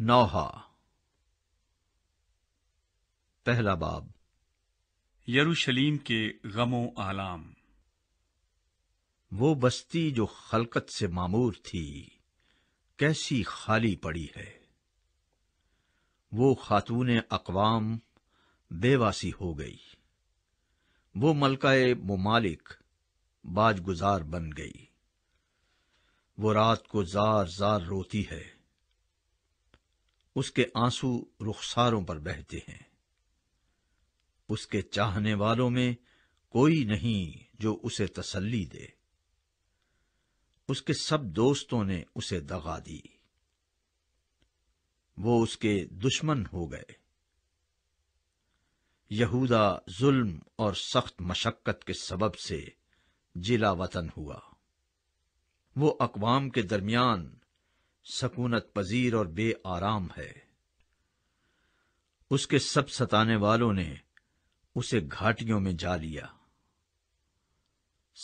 नौहा पहला बाब यरूशलीम के गमो आलाम वो बस्ती जो खलकत से मामूर थी कैसी खाली पड़ी है वो खातून अकवाम बेवासी हो गई वो मलकाए ममालिक बाजगुजार बन गई वो रात को जार जार रोती है उसके आंसू रुखसारों पर बहते हैं उसके चाहने वालों में कोई नहीं जो उसे तसल्ली दे उसके सब दोस्तों ने उसे दगा दी वो उसके दुश्मन हो गए यहूदा जुल्म और सख्त मशक्कत के सबब से जिला वतन हुआ वो अकवाम के दरमियान सकूनत पजीर और बे आराम है उसके सब सताने वालों ने उसे घाटियों में जा लिया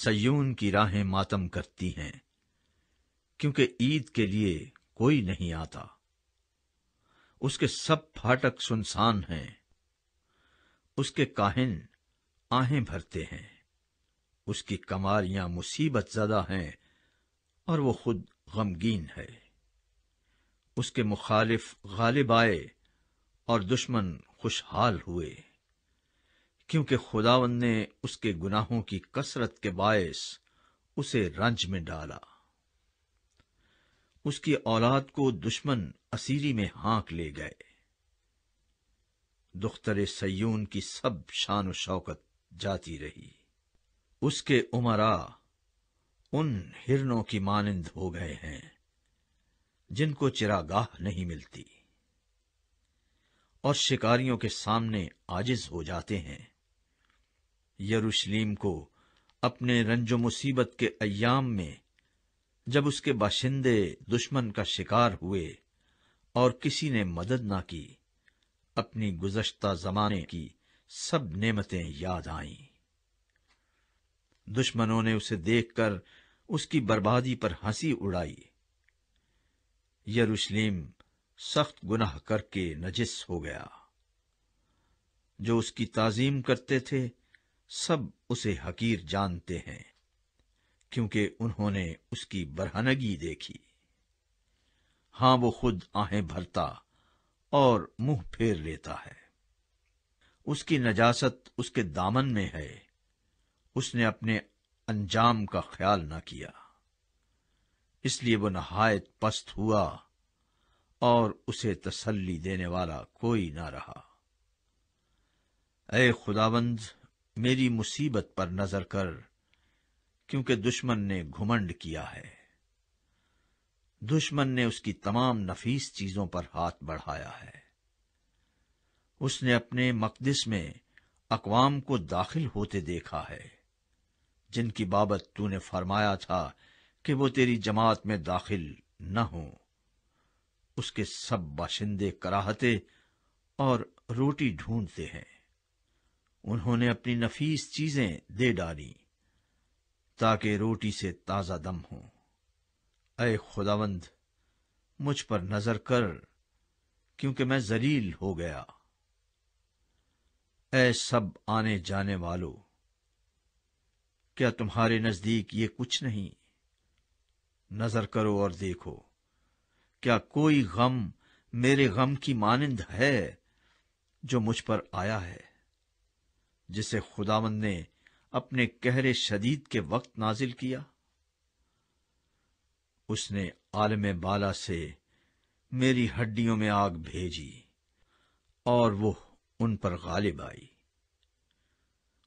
सयून की राहें मातम करती हैं क्योंकि ईद के लिए कोई नहीं आता उसके सब फाटक सुनसान हैं उसके काहिन आहें भरते हैं उसकी कमारियां मुसीबत ज्यादा हैं और वो खुद गमगीन है उसके मुखालिफ गालिब आए और दुश्मन खुशहाल हुए क्योंकि खुदावन ने उसके गुनाहों की कसरत के बायस उसे रंज में डाला उसकी औलाद को दुश्मन असीरी में हांक ले गए दुख्तर सयून की सब शान शौकत जाती रही उसके उमरा उन हिरनों की मानंद हो गए हैं जिनको चिरागाह नहीं मिलती और शिकारियों के सामने आजिज हो जाते हैं यरूशलेम को अपने रंजो मुसीबत के अयाम में जब उसके बाशिंदे दुश्मन का शिकार हुए और किसी ने मदद ना की अपनी गुजश्ता जमाने की सब नेमतें याद आईं दुश्मनों ने उसे देखकर उसकी बर्बादी पर हंसी उड़ाई यरूशलेम सख्त गुनाह करके नजिस हो गया जो उसकी ताजीम करते थे सब उसे हकीर जानते हैं क्योंकि उन्होंने उसकी बरहनगी देखी हां वो खुद आहें भरता और मुंह फेर लेता है उसकी नजासत उसके दामन में है उसने अपने अंजाम का ख्याल ना किया इसलिए वो नहायत पस्त हुआ और उसे तसल्ली देने वाला कोई ना रहा ए खुदाबंद मेरी मुसीबत पर नजर कर क्योंकि दुश्मन ने घुमंड किया है दुश्मन ने उसकी तमाम नफीस चीजों पर हाथ बढ़ाया है उसने अपने मकदस में अकवाम को दाखिल होते देखा है जिनकी बाबत तूने फरमाया था कि वो तेरी जमात में दाखिल न हो उसके सब बाशिंदे कराहते और रोटी ढूंढते हैं उन्होंने अपनी नफीस चीजें दे डाली ताकि रोटी से ताजा दम हो अय खुदावंद मुझ पर नजर कर क्योंकि मैं जलील हो गया ऐ सब आने जाने वालों क्या तुम्हारे नजदीक ये कुछ नहीं नजर करो और देखो क्या कोई गम मेरे गम की मानिंद है जो मुझ पर आया है जिसे खुदावन ने अपने कहरे शदीद के वक्त नाजिल किया उसने आलम बाला से मेरी हड्डियों में आग भेजी और वो उन पर गालिब आई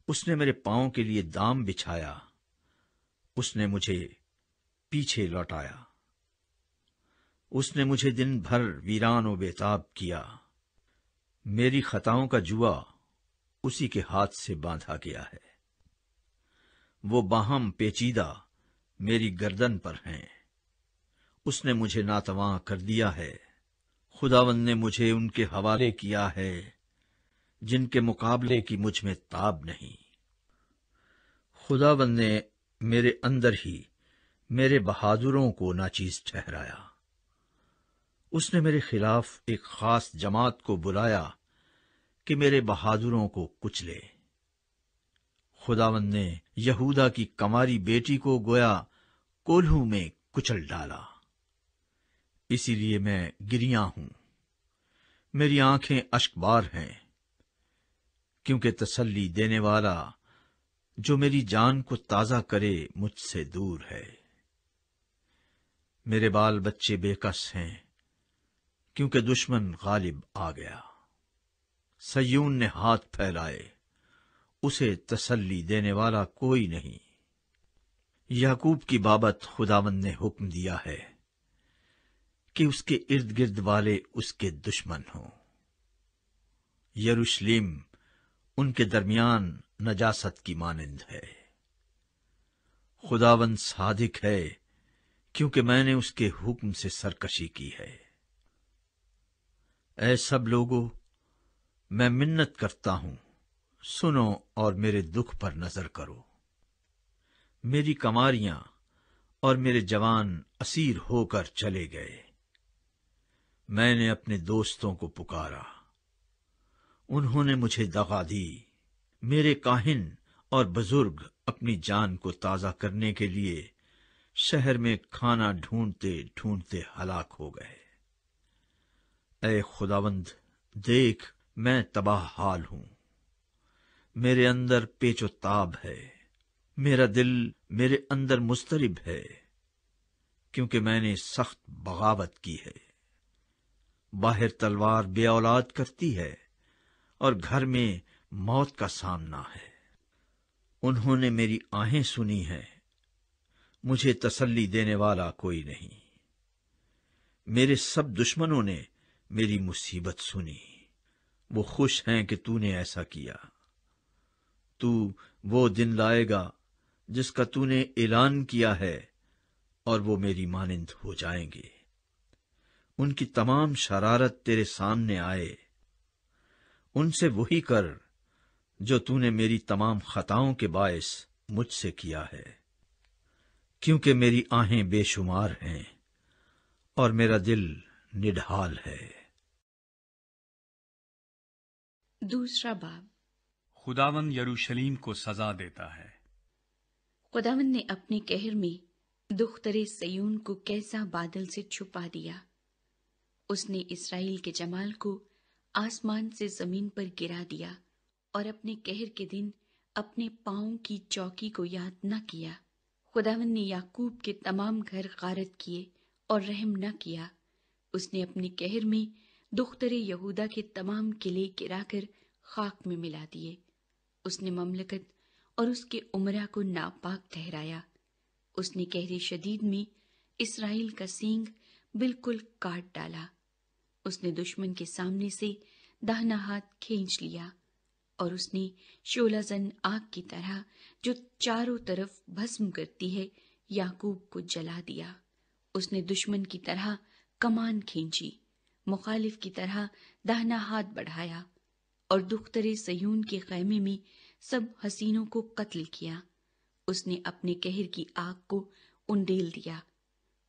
उसने मेरे पांव के लिए दाम बिछाया उसने मुझे पीछे लौटाया उसने मुझे दिन भर वीरान और बेताब किया मेरी खताओं का जुआ उसी के हाथ से बांधा गया है वो बाहम पेचीदा मेरी गर्दन पर हैं उसने मुझे नातवा कर दिया है खुदावन ने मुझे उनके हवाले किया है जिनके मुकाबले की मुझ में ताब नहीं खुदावन ने मेरे अंदर ही मेरे बहादुरों को नाचीज ठहराया उसने मेरे खिलाफ एक खास जमात को बुलाया कि मेरे बहादुरों को कुचले खुदावन ने यहूदा की कमारी बेटी को गोया कोल्हू में कुचल डाला इसीलिए मैं गिरिया हूं मेरी आंखें अश्कबार हैं क्योंकि तसल्ली देने वाला जो मेरी जान को ताजा करे मुझसे दूर है मेरे बाल बच्चे बेकस हैं क्योंकि दुश्मन गालिब आ गया सयून ने हाथ फैलाए उसे तसल्ली देने वाला कोई नहीं याकूब की बाबत खुदावन ने हुक्म दिया है कि उसके इर्द गिर्द वाले उसके दुश्मन हों यरूशलेम उनके दरमियान नजासत की मानंद है खुदावन सादिक है क्योंकि मैंने उसके हुक्म से सरकशी की है ऐ सब लोगों मैं मिन्नत करता हूं सुनो और मेरे दुख पर नजर करो मेरी कमारियां और मेरे जवान असीर होकर चले गए मैंने अपने दोस्तों को पुकारा उन्होंने मुझे दगा दी मेरे काहिन और बुजुर्ग अपनी जान को ताजा करने के लिए शहर में खाना ढूंढते ढूंढते हलाक हो गए ए खुदावंद देख मैं तबाह हाल हूं मेरे अंदर पेचोताब है मेरा दिल मेरे अंदर मुस्तरिब है क्योंकि मैंने सख्त बगावत की है बाहर तलवार बे औलाद करती है और घर में मौत का सामना है उन्होंने मेरी आहें सुनी हैं मुझे तसल्ली देने वाला कोई नहीं मेरे सब दुश्मनों ने मेरी मुसीबत सुनी वो खुश हैं कि तूने ऐसा किया तू वो दिन लाएगा जिसका तूने ऐलान किया है और वो मेरी मानिंद हो जाएंगे उनकी तमाम शरारत तेरे सामने आए उनसे वही कर जो तूने मेरी तमाम खताओं के बायस मुझसे किया है क्योंकि मेरी आहें बेशुमार हैं और मेरा दिल निढाल है दूसरा बाब खुदावन यरूशलेम को सजा देता है खुदावन ने अपने कहर में दुख्तरे सयून को कैसा बादल से छुपा दिया उसने इसराइल के जमाल को आसमान से जमीन पर गिरा दिया और अपने कहर के दिन अपने पाओ की चौकी को याद न किया खुदावन ने याकूब के तमाम घर गारत किए और रहम न किया उसने अपने कहर में दुख्तरे यहूदा के तमाम किले गिराकर खाक में मिला दिए उसने ममलकत और उसके उमरा को नापाक ठहराया उसने कहरे शदीद में इसराइल का सींग बिल्कुल काट डाला उसने दुश्मन के सामने से दाहना हाथ खींच लिया और उसने शोलाजन आग की तरह जो चारों तरफ भस्म करती है याकूब को जला दिया उसने दुश्मन की तरह कमान खींची मुखालिफ की तरह दाहना हाथ बढ़ाया और दुख्तरे सयून के खैमे में सब हसीनों को कत्ल किया उसने अपने कहर की आग को उंडेल दिया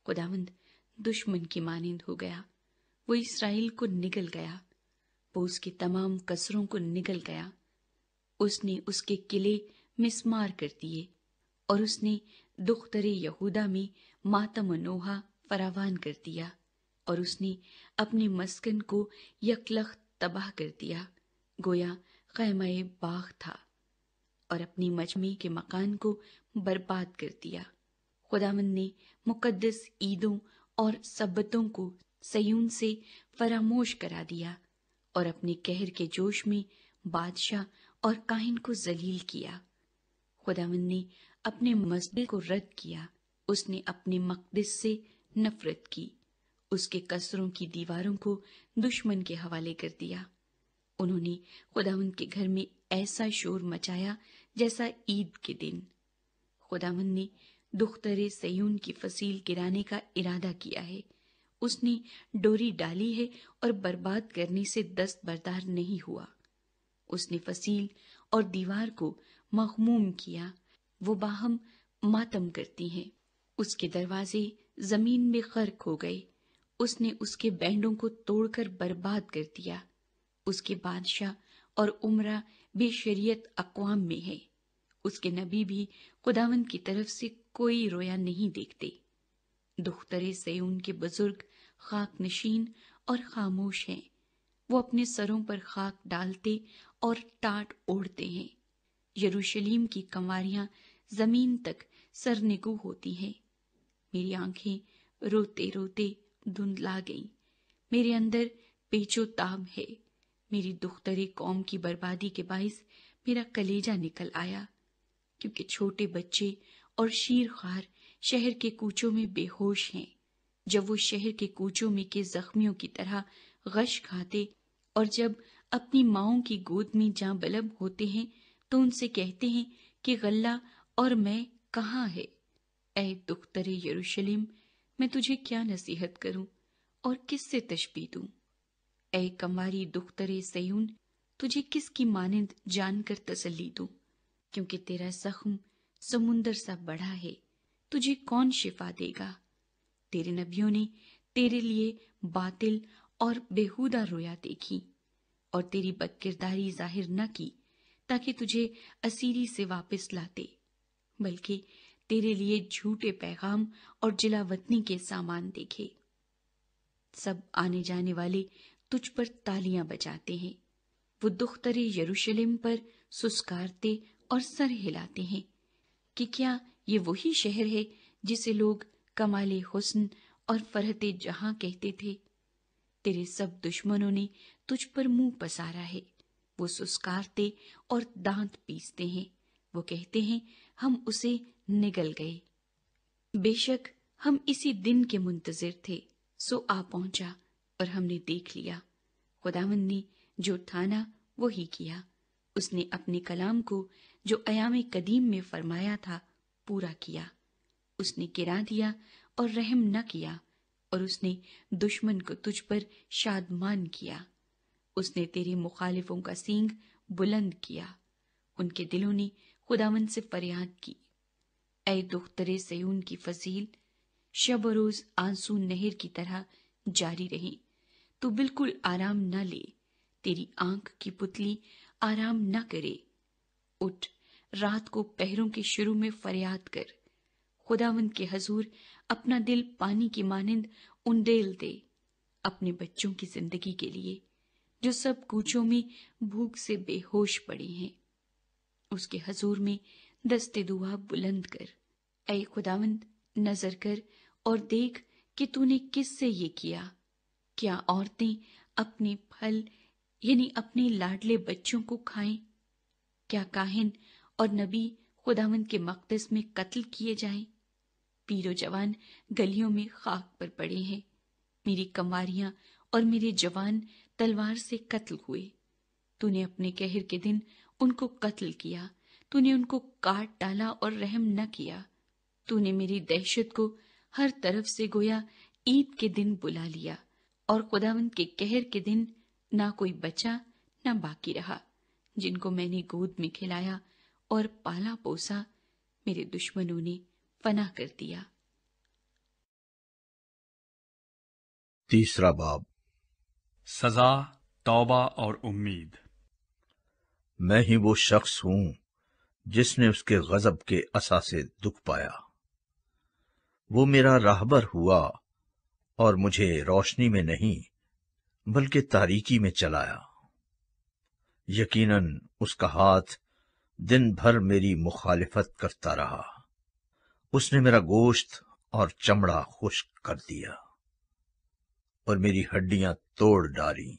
खुदावंद दुश्मन की मानिंद हो गया वो इसराइल को निगल गया वो उसकी तमाम कसरों को निगल गया उसने उसके किले मिसमार कर दिए और उसने दुख्तरे यहूदा में मातम नोहा फरावान कर दिया और उसने अपने मस्कन को यकलख तबाह कर दिया गोया खैमय बाग था और अपनी मजमे के मकान को बर्बाद कर दिया खुदावन ने मुकद्दस ईदों और सब्बतों को सयून से फरामोश करा दिया और अपने कहर के जोश में बादशाह और काहिन को जलील किया खुदावन ने अपने मस्जिद को रद्द किया उसने अपने मकदस से नफरत की उसके कसरों की दीवारों को दुश्मन के हवाले कर दिया उन्होंने खुदावन के घर में ऐसा शोर मचाया जैसा ईद के दिन खुदावन ने दुख्तरे सयून की फसील गिराने का इरादा किया है उसने डोरी डाली है और बर्बाद करने से दस्त बर्दार नहीं हुआ उसने फसील और दीवार को मखमूम किया वो बाहम मातम करती हैं उसके दरवाजे जमीन में खर्क हो गए उसने उसके बैंडों को तोड़कर बर्बाद कर दिया उसके बादशाह और उमरा बेशरियत अकवाम में है उसके नबी भी खुदावन की तरफ से कोई रोया नहीं देखते दुख्तरे से उनके बुजुर्ग खाक नशीन और खामोश हैं वो अपने सरों पर खाक डालते और टाट ओढ़ते हैं यरूशलेम की कंवरिया जमीन तक सरनिगु होती हैं मेरी आंखें रोते रोते धुंधला गईं मेरे अंदर पेचो है मेरी दुख्तरे कौम की बर्बादी के बायस मेरा कलेजा निकल आया क्योंकि छोटे बच्चे और शीर खार शहर के कूचों में बेहोश हैं जब वो शहर के कूचों में के जख्मियों की तरह गश खाते और जब अपनी माओ की गोद में जा बलब होते हैं तो उनसे कहते हैं कि गल्ला और मैं कहाँ है ऐ दुख्तरे यरूशलेम मैं तुझे क्या नसीहत करूं और किससे तशबी दू ऐ कमारी दुख्तरे सयून तुझे किसकी मानंद जानकर तसली दू क्योंकि तेरा जख्म समुंदर सा बड़ा है तुझे कौन शिफा देगा तेरे नबियों ने तेरे लिए बातिल और बेहुदा रोया देखी और तेरी बदकिरदारी जाहिर न की ताकि तुझे असीरी से वापस लाते बल्कि तेरे लिए झूठे पैगाम और जिलावतनी के सामान देखे सब आने जाने वाले तुझ पर तालियां बजाते हैं वो दुख्तरे यरूशलेम पर सुस्कारते और सर हिलाते हैं कि क्या ये वही शहर है जिसे लोग कमाले हुसन और फरहते जहां कहते थे तेरे सब दुश्मनों ने तुझ पर मुंह पसारा है वो सुस्कारते और दांत पीसते हैं वो कहते हैं हम उसे निगल गए बेशक हम इसी दिन के मुंतजिर थे सो आ पहुंचा और हमने देख लिया खुदावन ने जो ठाना वो ही किया उसने अपने कलाम को जो अयाम कदीम में फरमाया था पूरा किया उसने गिरा दिया और रहम न किया और उसने दुश्मन को तुझ पर शादमान किया उसने तेरे मुखालिफों का सींग बुलंद किया उनके दिलों ने खुदावन से फरियाद की ऐ दुख्तरे सयून की फसील शब रोज आंसू नहर की तरह जारी रही तू बिल्कुल आराम न ले तेरी आंख की पुतली आराम न करे उठ रात को पहरों के शुरू में फरियाद कर खुदावंद के हजूर अपना दिल पानी की मानिंद उंडेल दे अपने बच्चों की जिंदगी के लिए जो सब कूचों में भूख से बेहोश पड़ी हैं उसके हजूर में दस्ते दुआ बुलंद कर ए खुदावंद नजर कर और देख कि तूने से ये किया क्या औरतें अपने फल यानी अपने लाडले बच्चों को खाएं क्या काहिन और नबी खुदावन के मकदस में कत्ल किए जाएं पीरो जवान गलियों में खाक पर पड़े हैं मेरी कमारियां और मेरे जवान तलवार से कत्ल हुए तूने अपने कहर के दिन उनको कत्ल किया तूने उनको काट डाला और रहम न किया तूने मेरी दहशत को हर तरफ से गोया ईद के दिन बुला लिया और खुदावंद के कहर के दिन ना कोई बचा ना बाकी रहा जिनको मैंने गोद में खिलाया और पाला पोसा मेरे दुश्मनों ने फना कर दिया तीसरा बाब सजा तौबा और उम्मीद मैं ही वो शख्स हूं जिसने उसके गजब के असा से दुख पाया वो मेरा राहबर हुआ और मुझे रोशनी में नहीं बल्कि तारीकी में चलाया यकीनन उसका हाथ दिन भर मेरी मुखालिफत करता रहा उसने मेरा गोश्त और चमड़ा खुश्क कर दिया और मेरी हड्डियां तोड़ डाली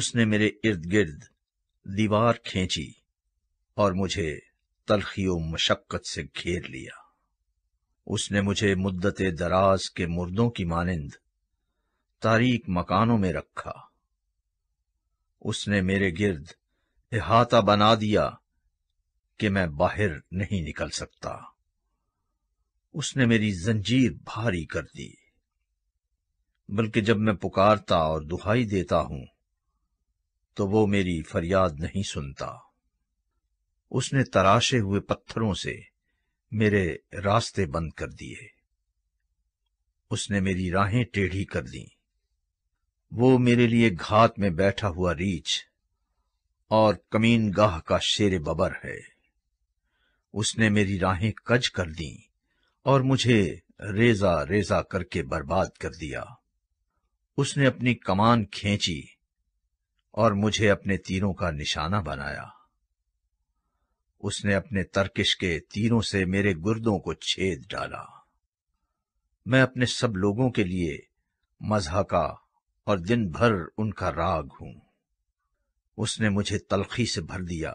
उसने मेरे इर्द गिर्द दीवार खींची और मुझे तलखी मशक्कत से घेर लिया उसने मुझे मुद्दत दराज के मुर्दों की मानिंद तारीख मकानों में रखा उसने मेरे गिर्द अहाता बना दिया कि मैं बाहर नहीं निकल सकता उसने मेरी जंजीर भारी कर दी बल्कि जब मैं पुकारता और दुहाई देता हूं तो वो मेरी फरियाद नहीं सुनता उसने तराशे हुए पत्थरों से मेरे रास्ते बंद कर दिए उसने मेरी राहें टेढ़ी कर दी वो मेरे लिए घात में बैठा हुआ रीछ और कमीन गाह का शेर बबर है उसने मेरी राहें कज कर दी और मुझे रेजा रेजा करके बर्बाद कर दिया उसने अपनी कमान खींची और मुझे अपने तीरों का निशाना बनाया उसने अपने तर्किश के तीरों से मेरे गुर्दों को छेद डाला मैं अपने सब लोगों के लिए मजहका और दिन भर उनका राग हूं उसने मुझे तलखी से भर दिया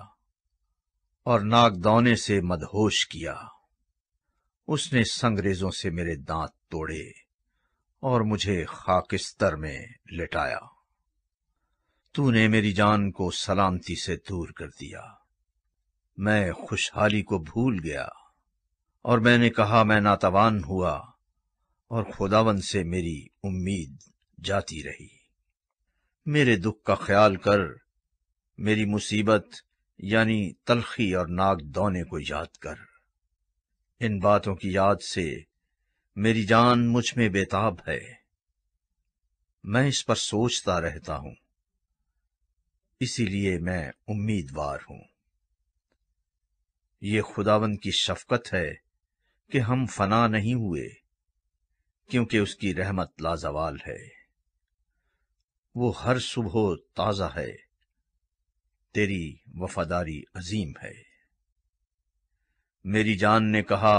और नागदौने से मदहोश किया उसने संग्रेजों से मेरे दांत तोड़े और मुझे खाकिस्तर में लेटाया तूने मेरी जान को सलामती से दूर कर दिया मैं खुशहाली को भूल गया और मैंने कहा मैं नातावान हुआ और खुदावन से मेरी उम्मीद जाती रही मेरे दुख का ख्याल कर मेरी मुसीबत यानी तलखी और नाक दौने को याद कर इन बातों की याद से मेरी जान मुझ में बेताब है मैं इस पर सोचता रहता हूं इसीलिए मैं उम्मीदवार हूं ये खुदावन की शफकत है कि हम फना नहीं हुए क्योंकि उसकी रहमत लाजवाल है वो हर सुबह ताजा है तेरी वफादारी अजीम है मेरी जान ने कहा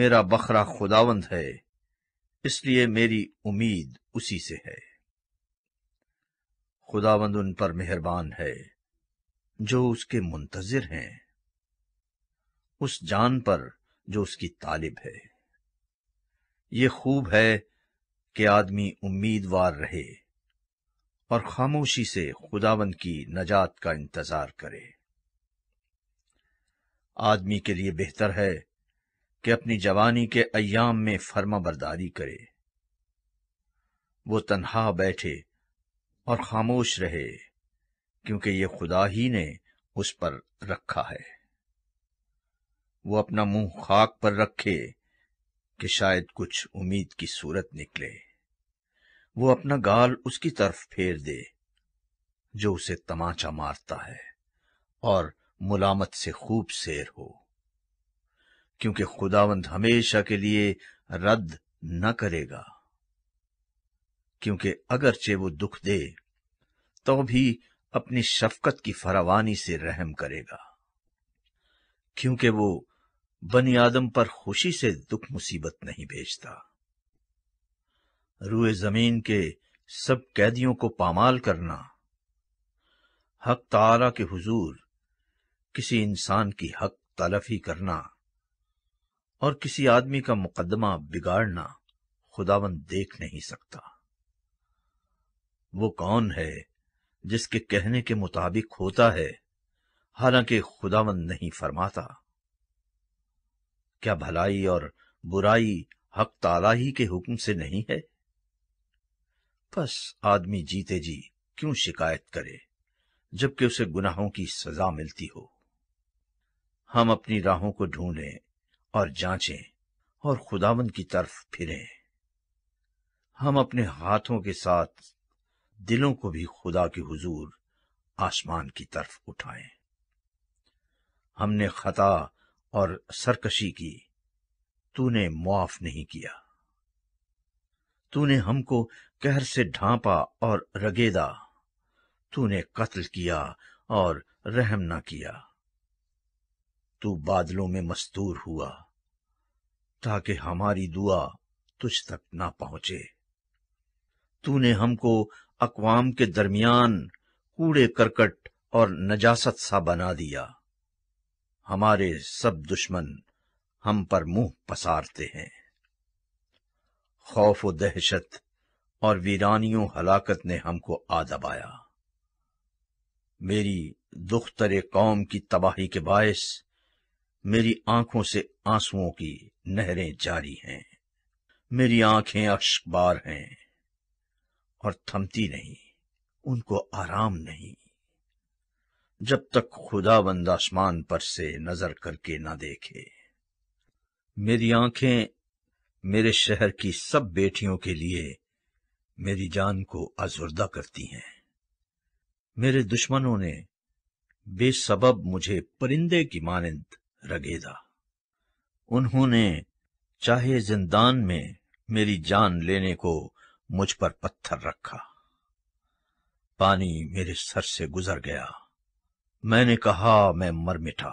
मेरा बखरा खुदावंद है इसलिए मेरी उम्मीद उसी से है खुदावंद उन पर मेहरबान है जो उसके मुंतजिर हैं उस जान पर जो उसकी तालिब है ये खूब है कि आदमी उम्मीदवार रहे और खामोशी से खुदावन की नजात का इंतजार करे आदमी के लिए बेहतर है कि अपनी जवानी के अयाम में फर्मा बर्दारी करे वो तन्हा बैठे और खामोश रहे क्योंकि ये खुदा ही ने उस पर रखा है वो अपना मुंह खाक पर रखे कि शायद कुछ उम्मीद की सूरत निकले वो अपना गाल उसकी तरफ फेर दे जो उसे तमाचा मारता है और मुलामत से खूब शेर हो क्योंकि खुदावंद हमेशा के लिए रद्द न करेगा क्योंकि अगरचे वो दुख दे तो भी अपनी शफकत की फरावानी से रहम करेगा क्योंकि वो बनी आदम पर खुशी से दुख मुसीबत नहीं भेजता रूए जमीन के सब कैदियों को पामाल करना हक तारा के हुजूर किसी इंसान की हक तलफी करना और किसी आदमी का मुकदमा बिगाड़ना खुदावन देख नहीं सकता वो कौन है जिसके कहने के मुताबिक होता है हालांकि खुदावन नहीं फरमाता क्या भलाई और बुराई हक ताला ही के हुक्म से नहीं है बस आदमी जीते जी क्यों शिकायत करे जबकि उसे गुनाहों की सजा मिलती हो हम अपनी राहों को ढूंढें और जांचें और खुदावन की तरफ फिरें हम अपने हाथों के साथ दिलों को भी खुदा की हुजूर आसमान की तरफ उठाएं हमने खता और सरकशी की तूने मुआफ नहीं किया तूने हमको कहर से ढांपा और रगेदा तूने कत्ल किया और रहम ना किया तू बादलों में मस्तूर हुआ ताकि हमारी दुआ तुझ तक ना पहुंचे तूने हमको अकवाम के दरमियान कूड़े करकट और नजासत सा बना दिया हमारे सब दुश्मन हम पर मुंह पसारते हैं खौफ व दहशत और वीरानियों हलाकत ने हमको आ दबाया मेरी दुख्तर कौम की तबाही के बायस मेरी आंखों से आंसुओं की नहरें जारी हैं मेरी आंखें अश्कबार हैं और थमती नहीं उनको आराम नहीं जब तक खुदा बंद आसमान पर से नजर करके ना देखे मेरी आंखें मेरे शहर की सब बेटियों के लिए मेरी जान को आजुर्दा करती हैं मेरे दुश्मनों ने बेसबब मुझे परिंदे की मानंद रगेदा उन्होंने चाहे जिंदान में मेरी जान लेने को मुझ पर पत्थर रखा पानी मेरे सर से गुजर गया मैंने कहा मैं मर मिटा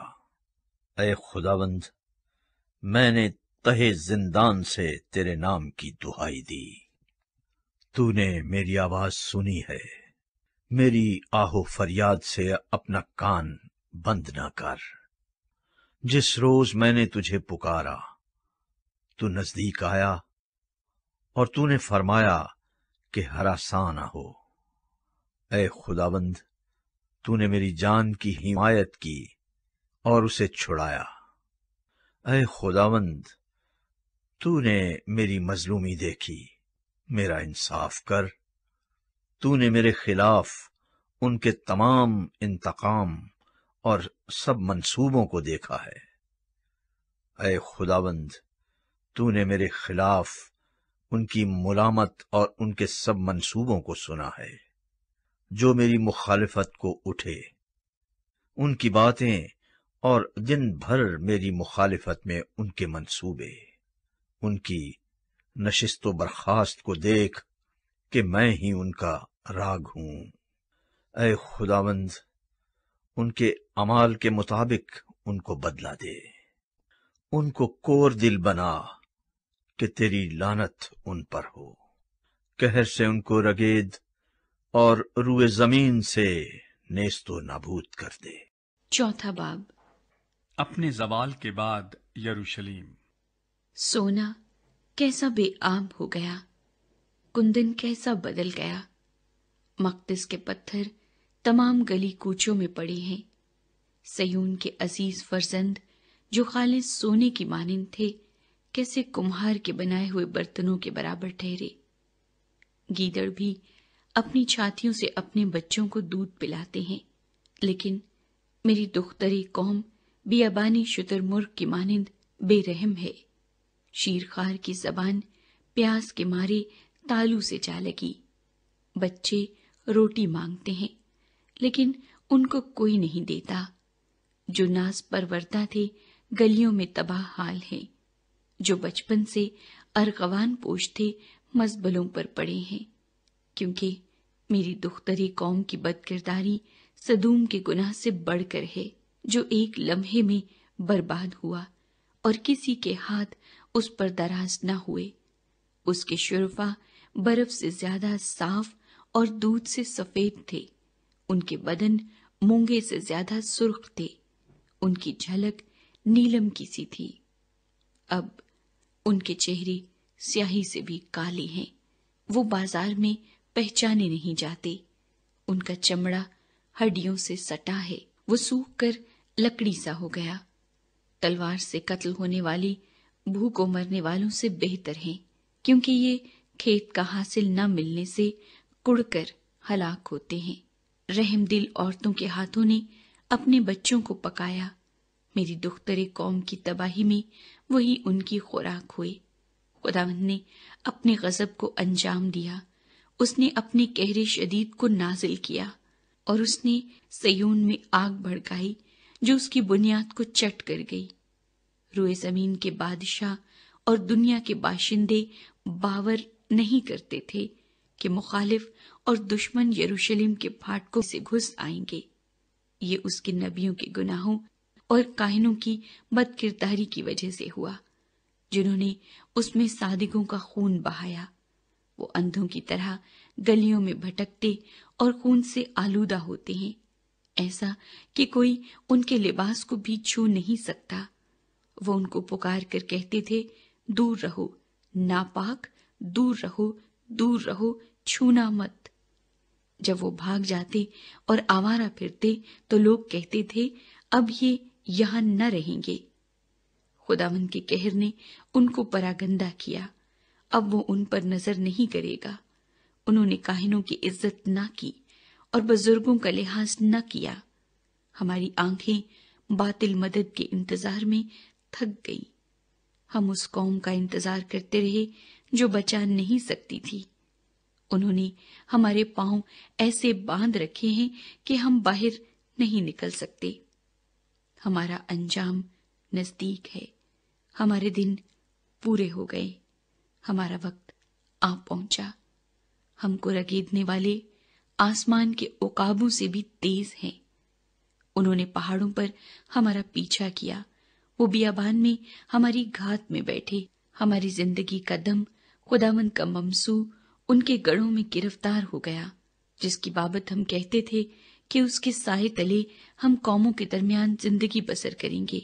अय खुदावंद मैंने तहे जिंदान से तेरे नाम की दुहाई दी तूने मेरी आवाज सुनी है मेरी आहो फरियाद से अपना कान बंद ना कर जिस रोज मैंने तुझे पुकारा तू नजदीक आया और तूने फरमाया कि हरासा ना हो ऐ खुदाबंद तूने मेरी जान की हिमायत की और उसे छुड़ाया अय खुदावंद तूने मेरी मजलूमी देखी मेरा इंसाफ कर तूने मेरे खिलाफ उनके तमाम इंतकाम और सब मंसूबों को देखा है अय खुदावंद तूने मेरे खिलाफ उनकी मुलामत और उनके सब मंसूबों को सुना है जो मेरी मुखालफत को उठे उनकी बातें और दिन भर मेरी मुखालफत में उनके मंसूबे उनकी नशिस्त बर्खास्त को देख कि मैं ही उनका राग हूं अय खुदावंद उनके अमाल के मुताबिक उनको बदला दे उनको कोर दिल बना कि तेरी लानत उन पर हो कहर से उनको रगेद और रुए जमीन से नेस्तो नाबूद कर दे चौथा बाब अपने जवाल के बाद यरूशलेम सोना कैसा बेआम हो गया कुंदन कैसा बदल गया मकदस के पत्थर तमाम गली कूचों में पड़े हैं सयून के अजीज फरजंद जो खालिश सोने की मानिंद थे कैसे कुम्हार के बनाए हुए बर्तनों के बराबर ठहरे गीदड़ भी अपनी छातियों से अपने बच्चों को दूध पिलाते हैं लेकिन मेरी दुख्तरी कौम बियाबानी शुतुरमुर्ग की मानिंद बेरहम है शीरखार की जबान प्यास के मारे तालू से जा लगी बच्चे रोटी मांगते हैं लेकिन उनको कोई नहीं देता जो नास परवरता थे गलियों में तबाह हाल है जो बचपन से अरगवान पोष थे मजबलों पर पड़े हैं क्योंकि मेरी दुख्तरी कौम की बदकिरदारी सदूम के गुनाह से बढ़कर है जो एक लम्हे में बर्बाद हुआ और किसी के हाथ उस पर दराज न हुए उसके शुरफा बर्फ से ज्यादा साफ और दूध से सफेद थे उनके बदन मूंगे से ज्यादा सुर्ख थे उनकी झलक नीलम की सी थी अब उनके चेहरे स्याही से भी काले हैं वो बाजार में पहचाने नहीं जाते उनका चमड़ा हड्डियों से सटा है वो सूख कर लकड़ी सा हो गया तलवार से कत्ल होने वाली भू को मरने वालों से बेहतर हैं क्योंकि ये खेत का हासिल न मिलने से कुड़कर हलाक होते हैं रहमदिल औरतों के हाथों ने अपने बच्चों को पकाया मेरी दुख्तरे कौम की तबाही में वही उनकी खुराक हुए खुदावंद ने अपने गजब को अंजाम दिया उसने अपने कहरे शदीद को नाजिल किया और उसने सयून में आग भड़काई जो उसकी बुनियाद को चट कर गई रुए जमीन के बादशाह और दुनिया के बाशिंदे बावर नहीं करते थे कि मुखालिफ और दुश्मन यरूशलेम के फाटकों से घुस आएंगे ये उसके नबियों के गुनाहों और काहिनों की बदकिरदारी की वजह से हुआ जिन्होंने उसमें सादिकों का खून बहाया वो अंधों की तरह गलियों में भटकते और खून से आलूदा होते हैं ऐसा कि कोई उनके लिबास को भी छू नहीं सकता वो उनको पुकार कर कहते थे दूर रहो नापाक दूर रहो दूर रहो छूना मत जब वो भाग जाते और आवारा फिरते तो लोग कहते थे अब ये यहां न रहेंगे खुदावन के कहर ने उनको परागंदा किया अब वो उन पर नजर नहीं करेगा उन्होंने काहिनों की इज्जत ना की और बुजुर्गों का लिहाज न किया हमारी आंखें बातिल मदद के इंतजार में थक गई हम उस कौम का इंतजार करते रहे जो बचा नहीं सकती थी उन्होंने हमारे पांव ऐसे बांध रखे हैं कि हम बाहर नहीं निकल सकते हमारा अंजाम नजदीक है हमारे दिन पूरे हो गए हमारा वक्त आ पहुंचा हमको रगेदने वाले आसमान के उकाबों से भी तेज हैं उन्होंने पहाड़ों पर हमारा पीछा किया वो बियाबान में हमारी घात में बैठे हमारी जिंदगी का दम खुदामन का ममसू उनके गढ़ों में गिरफ्तार हो गया जिसकी बाबत हम कहते थे कि उसके साय तले हम कौमों के दरमियान जिंदगी बसर करेंगे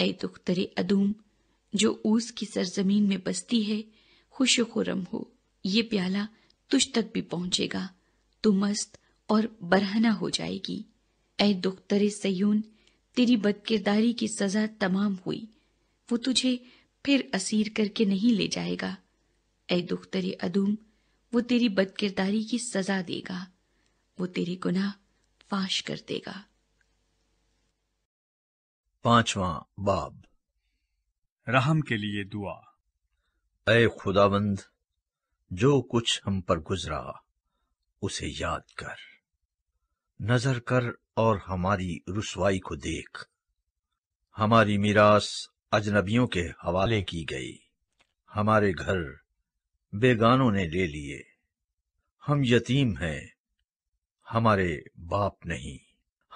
ए दुख्तर अदूम जो ऊस की सरजमीन में बसती है खुश खुरम हो ये प्याला तुझ तक भी पहुंचेगा तू मस्त और बरहना हो जाएगी ए दुख्तर सयून तेरी बदकिरदारी की सजा तमाम हुई वो तुझे फिर असीर करके नहीं ले जाएगा ऐ दुख तेरे अदूम वो तेरी बदकिरदारी की सजा देगा वो तेरे गुनाह फाश कर देगा पांचवा बाब रहम के लिए दुआ ऐ खुदाबंद जो कुछ हम पर गुजरा उसे याद कर नजर कर और हमारी रसवाई को देख हमारी मीरास अजनबियों के हवाले की गई हमारे घर बेगानों ने ले लिए हम यतीम हैं हमारे बाप नहीं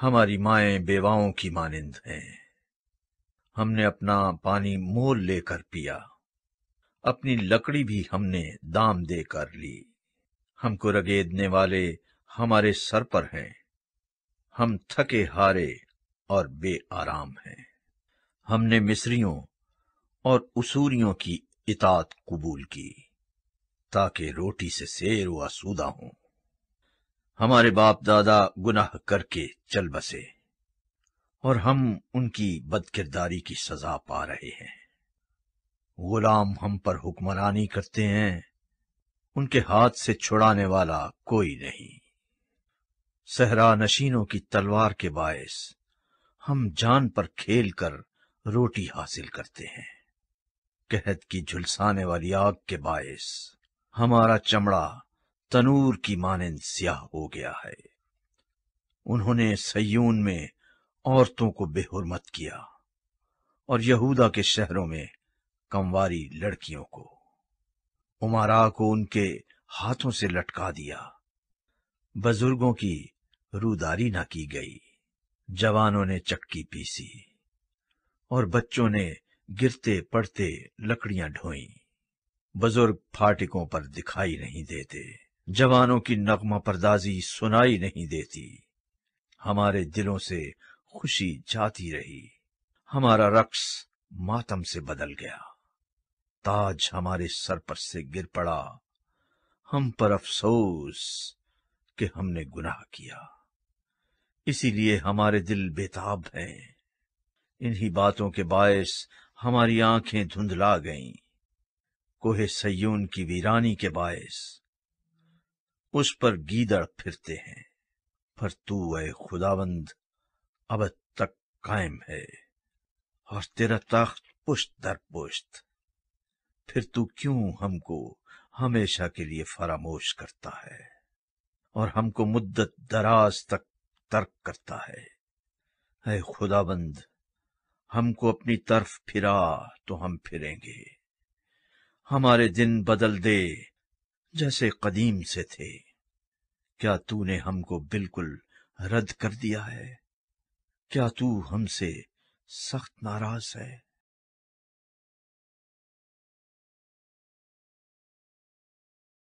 हमारी माएं बेवाओं की मानिंद हैं हमने अपना पानी मोल लेकर पिया अपनी लकड़ी भी हमने दाम देकर ली हमको रगेदने वाले हमारे सर पर हैं हम थके हारे और बे आराम हैं हमने मिस्रियों और उसूरियों की इतात कबूल की ताकि रोटी से शेर व सूदा हो हमारे बाप दादा गुनाह करके चल बसे और हम उनकी बदकिरदारी की सजा पा रहे हैं गुलाम हम पर हुक्मरानी करते हैं उनके हाथ से छुड़ाने वाला कोई नहीं सहरा नशीनों की तलवार के बायस हम जान पर खेल कर रोटी हासिल करते हैं कहत की झुलसाने वाली आग के बायस हमारा चमड़ा तनूर की मानंद स्याह हो गया है उन्होंने सयून में औरतों को बेहुरमत किया और यहूदा के शहरों में कमवारी लड़कियों को उमारा को उनके हाथों से लटका दिया बुजुर्गों की रूदारी ना की गई जवानों ने चक्की पीसी और बच्चों ने गिरते पड़ते लकड़ियां ढोई बुजुर्ग फाटकों पर दिखाई नहीं देते जवानों की नगमा परदाजी सुनाई नहीं देती हमारे दिलों से खुशी जाती रही हमारा रक्स मातम से बदल गया ताज हमारे सर पर से गिर पड़ा हम पर अफसोस कि हमने गुनाह किया इसीलिए हमारे दिल बेताब हैं इन्हीं बातों के बायस हमारी आंखें धुंधला गईं कोहे सयून की वीरानी के बायस उस पर गीदड़ फिरते हैं पर तू ए खुदावंद अब तक कायम है और तेरा तख्त पुष्ट दर पुष्ट फिर तू क्यों हमको हमेशा के लिए फरामोश करता है और हमको मुद्दत दराज तक तर्क करता है अय खुदाबंद हमको अपनी तरफ फिरा तो हम फिरेंगे हमारे दिन बदल दे जैसे कदीम से थे क्या तूने हमको बिल्कुल रद्द कर दिया है क्या तू हमसे सख्त नाराज है